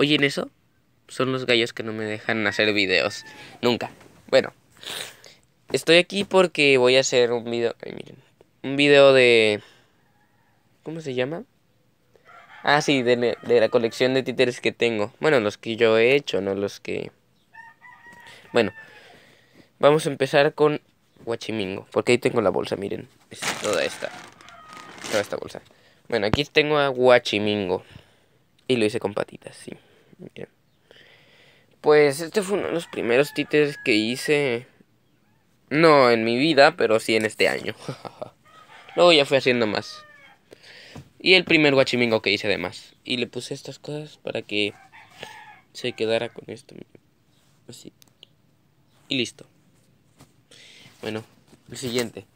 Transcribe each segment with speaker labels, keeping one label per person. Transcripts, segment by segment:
Speaker 1: en eso, son los gallos que no me dejan hacer videos. Nunca. Bueno, estoy aquí porque voy a hacer un video. Un video de. ¿Cómo se llama? Ah, sí, de, la colección de títeres que tengo. Bueno, los que yo he hecho, no los que. Bueno, vamos a empezar con Guachimingo. Porque ahí tengo la bolsa, miren. toda esta. Toda esta bolsa. Bueno, aquí tengo a Guachimingo. Y lo hice con patitas, sí. Pues este fue uno de los primeros títeres que hice. No en mi vida, pero sí en este año. Luego ya fui haciendo más. Y el primer guachimingo que hice además. Y le puse estas cosas para que se quedara con esto. Así. Y listo. Bueno, el siguiente.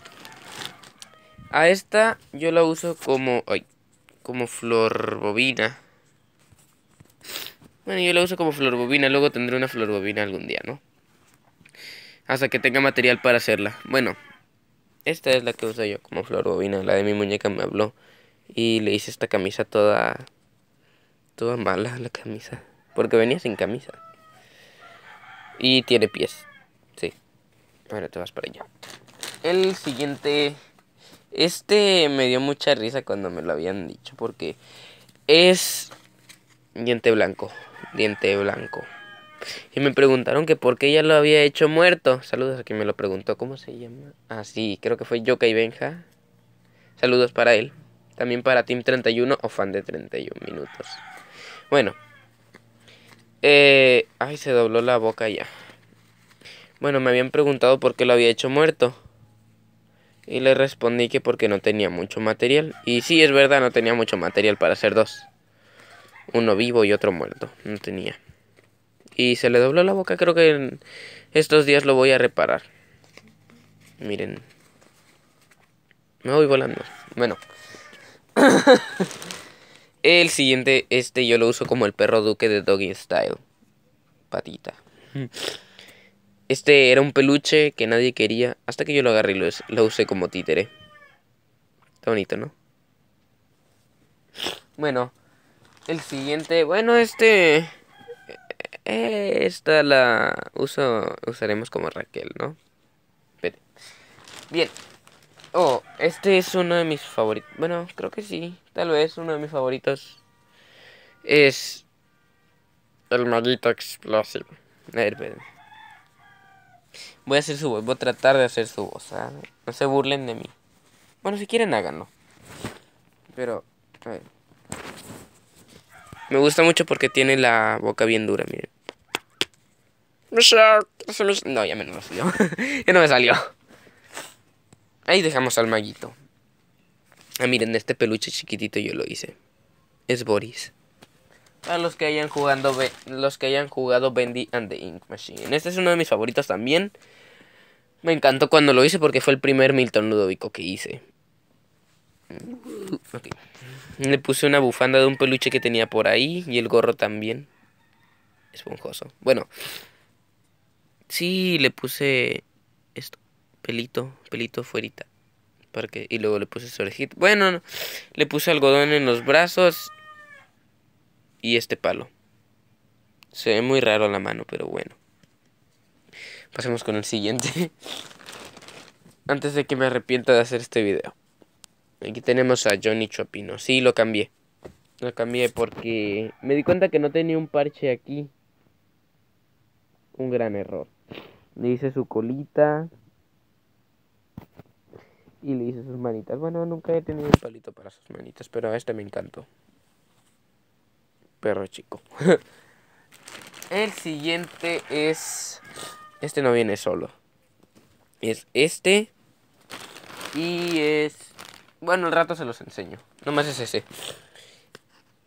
Speaker 1: A esta yo la uso como. Ay, como flor bobina. Bueno, yo la uso como flor bobina, luego tendré una flor bobina algún día, ¿no? Hasta que tenga material para hacerla. Bueno, esta es la que uso yo como flor bobina, la de mi muñeca me habló. Y le hice esta camisa toda... Toda mala la camisa. Porque venía sin camisa. Y tiene pies. Sí. Ahora te vas para allá. El siguiente... Este me dio mucha risa cuando me lo habían dicho porque es diente blanco diente blanco. Y me preguntaron que por qué ya lo había hecho muerto. Saludos a quien me lo preguntó. ¿Cómo se llama? Ah, sí, creo que fue Yoka y Benja. Saludos para él. También para Team31 o fan de 31 minutos. Bueno. Eh, ay, se dobló la boca ya. Bueno, me habían preguntado por qué lo había hecho muerto. Y le respondí que porque no tenía mucho material. Y sí, es verdad, no tenía mucho material para hacer dos uno vivo y otro muerto. No tenía. Y se le dobló la boca. Creo que en estos días lo voy a reparar. Miren. Me voy volando. Bueno. el siguiente, este yo lo uso como el perro duque de Doggy Style. Patita. Este era un peluche que nadie quería hasta que yo lo agarré y lo, lo usé como títere. Está bonito, ¿no? Bueno, el siguiente, bueno, este... E, e, esta la uso, usaremos como Raquel, ¿no? bien. Oh, este es uno de mis favoritos. Bueno, creo que sí. Tal vez uno de mis favoritos. Es... El maldito explosivo. A ver, Voy a hacer su voz. Voy a tratar de hacer su voz. ¿ah? No se burlen de mí. Bueno, si quieren, háganlo. Pero, a ver. Me gusta mucho porque tiene la boca bien dura, miren. No, ya me no salió. ya no me salió. Ahí dejamos al maguito. Ah, miren, este peluche chiquitito yo lo hice. Es Boris. Para los que hayan jugando los que hayan jugado Bendy and the Ink Machine. Este es uno de mis favoritos también. Me encantó cuando lo hice porque fue el primer Milton Ludovico que hice. Mm. Ok. Le puse una bufanda de un peluche que tenía por ahí y el gorro también. Esponjoso. Bueno. Sí, le puse esto. Pelito, pelito fuerita. porque y luego le puse su orejita. Bueno, le puse algodón en los brazos y este palo. Se ve muy raro la mano, pero bueno. Pasemos con el siguiente. Antes de que me arrepienta de hacer este video. Aquí tenemos a Johnny Chopino. Sí, lo cambié. Lo cambié porque me di cuenta que no tenía un parche aquí. Un gran error. Le hice su colita. Y le hice sus manitas. Bueno, nunca he tenido un palito para sus manitas, pero a este me encantó. Perro chico. El siguiente es... Este no viene solo. Es este. Y es bueno, el rato se los enseño. Nomás es ese.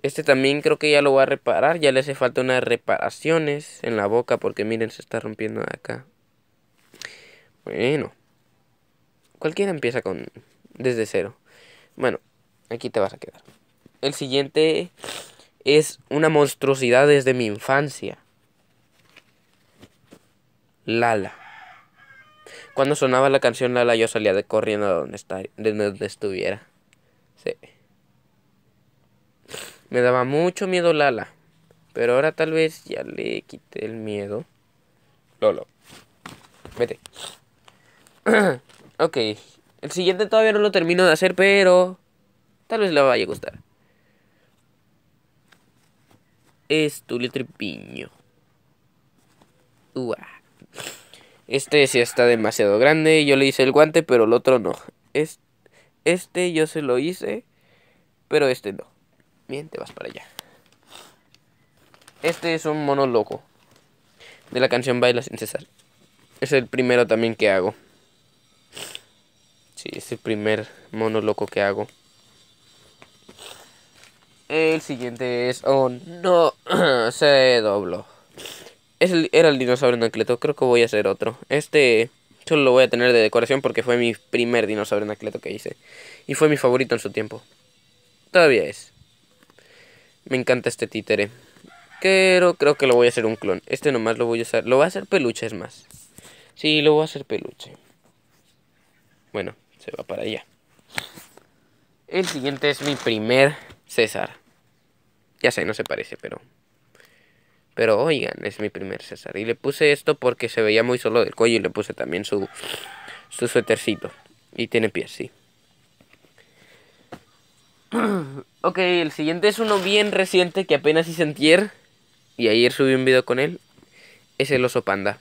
Speaker 1: Este también creo que ya lo voy a reparar. Ya le hace falta unas reparaciones en la boca porque miren, se está rompiendo acá. Bueno. Cualquiera empieza con desde cero. Bueno, aquí te vas a quedar. El siguiente es una monstruosidad desde mi infancia. Lala. Cuando sonaba la canción Lala, yo salía de corriendo de donde, está, donde estuviera. Sí. Me daba mucho miedo Lala. Pero ahora tal vez ya le quité el miedo. Lolo. Vete. ok. El siguiente todavía no lo termino de hacer, pero tal vez le vaya a gustar. Es Tripiño. Uah. Este sí está demasiado grande, yo le hice el guante, pero el otro no. Este, yo se lo hice, pero este no. Bien, te vas para allá. Este es un mono loco. De la canción Baila sin cesar. Es el primero también que hago. Sí, es el primer mono loco que hago. El siguiente es... Oh, no. se dobló es era el dinosaurio Anacleto. Creo que voy a hacer otro. Este solo lo voy a tener de decoración porque fue mi primer dinosaurio Anacleto que hice. Y fue mi favorito en su tiempo. Todavía es. Me encanta este títere. Pero creo que lo voy a hacer un clon. Este nomás lo voy a usar. Lo voy a hacer peluche, es más. Sí, lo voy a hacer peluche. Bueno, se va para allá. El siguiente es mi primer César. Ya sé, no se parece, pero pero oigan, es mi primer César. Y le puse esto porque se veía muy solo del cuello y le puse también su, su suétercito. Y tiene pies, sí. ok, el siguiente es uno bien reciente que apenas hice antier. Y ayer subí un video con él. Es el oso panda.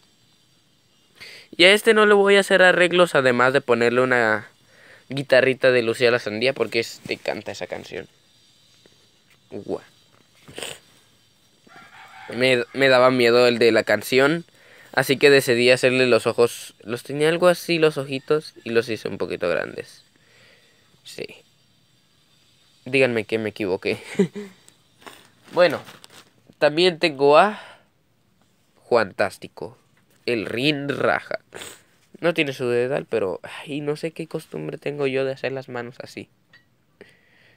Speaker 1: Y a este no le voy a hacer arreglos además de ponerle una guitarrita de Lucía la Sandía porque este canta esa canción. Guau me, daba miedo el de la canción. Así que decidí hacerle los ojos. Los tenía algo así los ojitos y los hice un poquito grandes. Sí. Díganme que me equivoqué. bueno, también tengo a Fantástico, el Rin Raja. No tiene su dedal, pero ay, no sé qué costumbre tengo yo de hacer las manos así.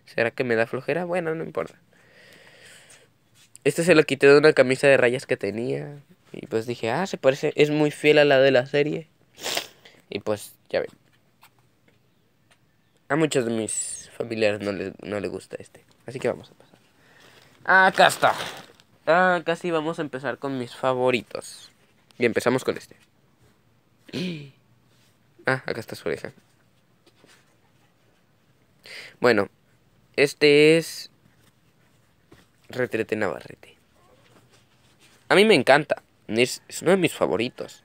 Speaker 1: ¿Será que me da flojera? Bueno, no importa. Este se lo quité de una camisa de rayas que tenía. Y pues dije, ah, se parece, es muy fiel a la de la serie. Y pues, ya ven. A muchos de mis familiares no les, no gusta este. Así que vamos a pasar. Ah, acá está. Ah, casi vamos a empezar con mis favoritos. Y empezamos con este. Ah, acá está su oreja. Bueno, este es Retrete Navarrete. A mí me encanta. Es, es, uno de mis favoritos.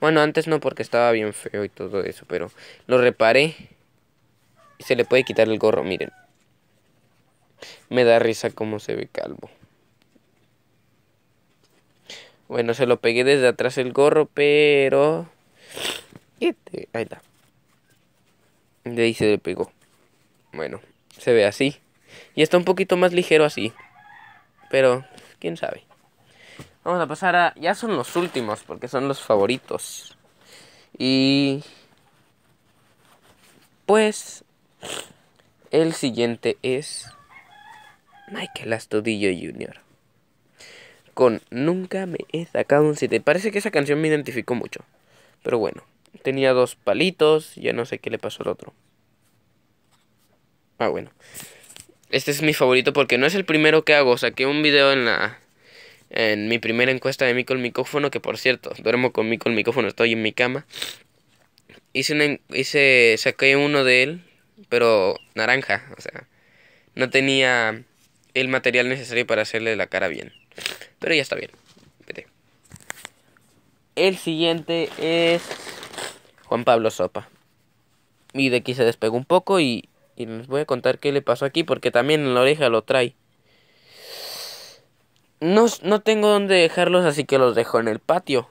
Speaker 1: Bueno, antes no porque estaba bien feo y todo eso, pero lo reparé. Y se le puede quitar el gorro, miren. Me da risa cómo se ve calvo. Bueno, se lo pegué desde atrás el gorro, pero... Este, ahí está. De ahí se le pegó. Bueno, se ve así. Y está un poquito más ligero así pero quién sabe. Vamos a pasar a... Ya son los últimos, porque son los favoritos. Y... Pues... El siguiente es... Michael Astudillo Jr. Con Nunca me he sacado un 7. Parece que esa canción me identificó mucho. Pero bueno, tenía dos palitos, ya no sé qué le pasó al otro. Ah, bueno. Este es mi favorito porque no es el primero que hago. Saqué un video en la en mi primera encuesta de mí con micrófono, que por cierto, duermo con mí con micrófono, estoy en mi cama. Hice una, hice saqué uno de él, pero naranja, o sea, no tenía el material necesario para hacerle la cara bien. Pero ya está bien. El siguiente es Juan Pablo Sopa. Y de aquí se despegó un poco y y les voy a contar qué le pasó aquí porque también en la oreja lo trae. No, no tengo dónde dejarlos, así que los dejo en el patio.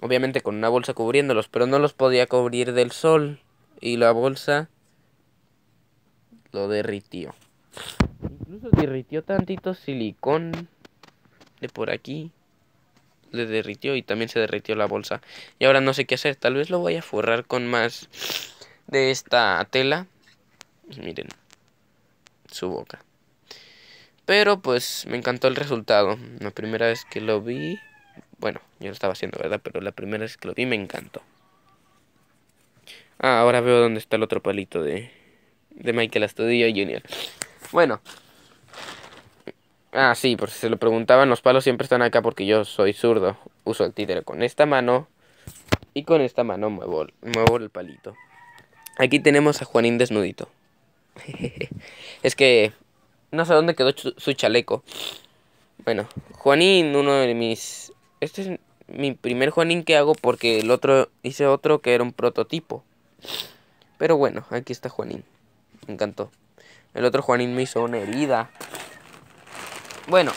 Speaker 1: Obviamente con una bolsa cubriéndolos, pero no los podía cubrir del sol. Y la bolsa lo derritió. Incluso derritió tantito silicón de por aquí. Le derritió y también se derritió la bolsa. Y ahora no sé qué hacer. Tal vez lo voy a forrar con más de esta tela miren su boca. Pero pues me encantó el resultado. La primera vez que lo vi, bueno, yo lo estaba haciendo, ¿verdad? Pero la primera vez que lo vi me encantó. Ah, ahora veo dónde está el otro palito de, de Michael Astudillo Jr. Bueno. Ah, sí, por si se lo preguntaban, los palos siempre están acá porque yo soy zurdo. Uso el títere con esta mano y con esta mano muevo el palito. Aquí tenemos a Juanín desnudito. es que no sé dónde quedó su chaleco. Bueno, Juanín, uno de mis... Este es mi primer Juanín que hago porque el otro hice otro que era un prototipo. Pero bueno, aquí está Juanín. Me encantó. El otro Juanín me hizo una herida. Bueno,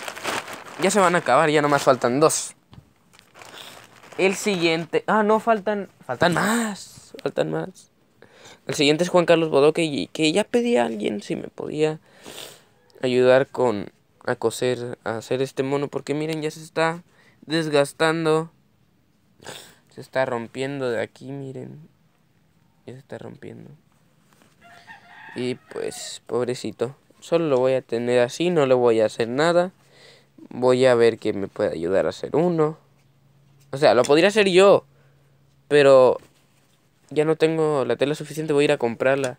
Speaker 1: ya se van a acabar, ya nomás faltan dos. El siguiente... Ah, no, faltan... Faltan más. Faltan más. El siguiente es Juan Carlos Bodoque, y que ya pedí a alguien si me podía ayudar con a coser, a hacer este mono, porque miren, ya se está desgastando. Se está rompiendo de aquí, miren. Ya se está rompiendo. Y pues, pobrecito. Solo lo voy a tener así, no le voy a hacer nada. Voy a ver que me puede ayudar a hacer uno. O sea, lo podría hacer yo. Pero ya no tengo la tela suficiente, voy a ir a comprarla.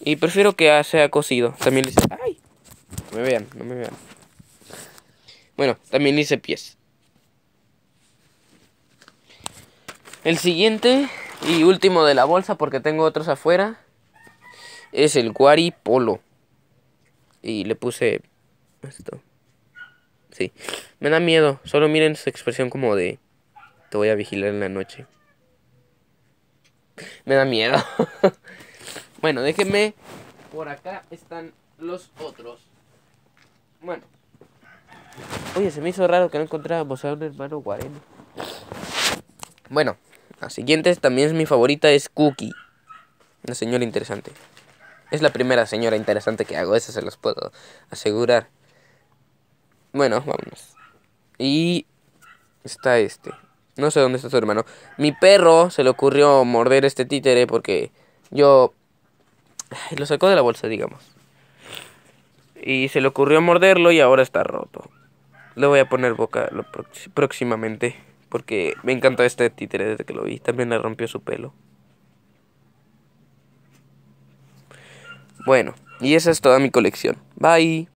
Speaker 1: Y prefiero que sea cosido. También le hice... ¡Ay! No me vean, no me vean. Bueno, también hice pies. El siguiente y último de la bolsa, porque tengo otros afuera, es el Guari Polo. Y le puse esto. Sí, me da miedo. Solo miren su expresión como de... Te voy a vigilar en la noche. Me da miedo. bueno, déjenme. Por acá están los otros. Bueno. Oye, se me hizo raro que no encontrara un hermano Guareno. Bueno, la siguiente también es mi favorita, es Cookie. Una señora interesante. Es la primera señora interesante que hago, eso se los puedo asegurar. Bueno, vámonos. Y está este. No sé dónde está su hermano. Mi perro se le ocurrió morder este títere porque yo... lo sacó de la bolsa, digamos. Y se le ocurrió morderlo y ahora está roto. Le voy a poner boca próximamente. Porque me encantó este títere desde que lo vi. También le rompió su pelo. Bueno, y esa es toda mi colección. Bye.